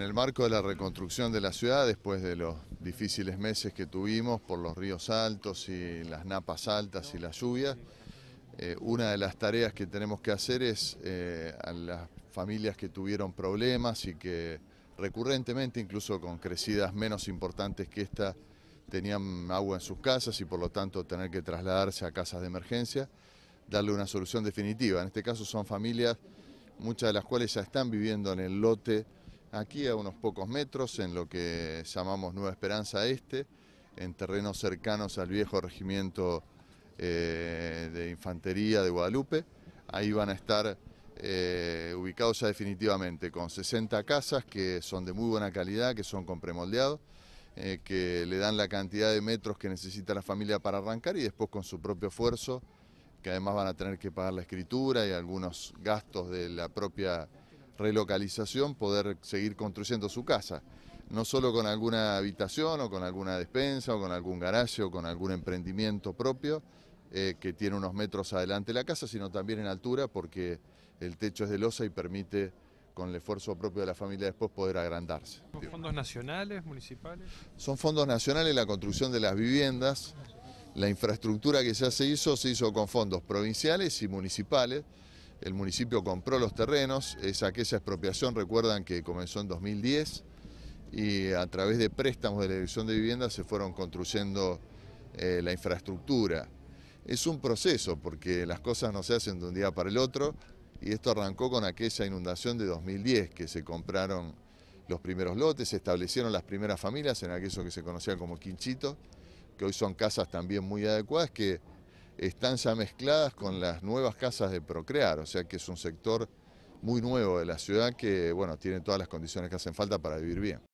En el marco de la reconstrucción de la ciudad, después de los difíciles meses que tuvimos por los ríos altos y las napas altas y las lluvias, eh, una de las tareas que tenemos que hacer es eh, a las familias que tuvieron problemas y que recurrentemente, incluso con crecidas menos importantes que esta, tenían agua en sus casas y por lo tanto tener que trasladarse a casas de emergencia, darle una solución definitiva. En este caso son familias, muchas de las cuales ya están viviendo en el lote aquí a unos pocos metros, en lo que llamamos Nueva Esperanza Este, en terrenos cercanos al viejo regimiento eh, de infantería de Guadalupe. Ahí van a estar eh, ubicados ya definitivamente con 60 casas que son de muy buena calidad, que son con premoldeado, eh, que le dan la cantidad de metros que necesita la familia para arrancar y después con su propio esfuerzo, que además van a tener que pagar la escritura y algunos gastos de la propia relocalización poder seguir construyendo su casa, no solo con alguna habitación o con alguna despensa o con algún garaje o con algún emprendimiento propio eh, que tiene unos metros adelante la casa, sino también en altura porque el techo es de losa y permite con el esfuerzo propio de la familia después poder agrandarse. ¿Son fondos nacionales, municipales? Son fondos nacionales la construcción de las viviendas, la infraestructura que ya se hizo se hizo con fondos provinciales y municipales el municipio compró los terrenos, esa aquella expropiación, recuerdan que comenzó en 2010, y a través de préstamos de la división de vivienda se fueron construyendo eh, la infraestructura. Es un proceso porque las cosas no se hacen de un día para el otro y esto arrancó con aquella inundación de 2010 que se compraron los primeros lotes, se establecieron las primeras familias en aquello que se conocía como quinchito, que hoy son casas también muy adecuadas que están ya mezcladas con las nuevas casas de procrear, o sea que es un sector muy nuevo de la ciudad que bueno, tiene todas las condiciones que hacen falta para vivir bien.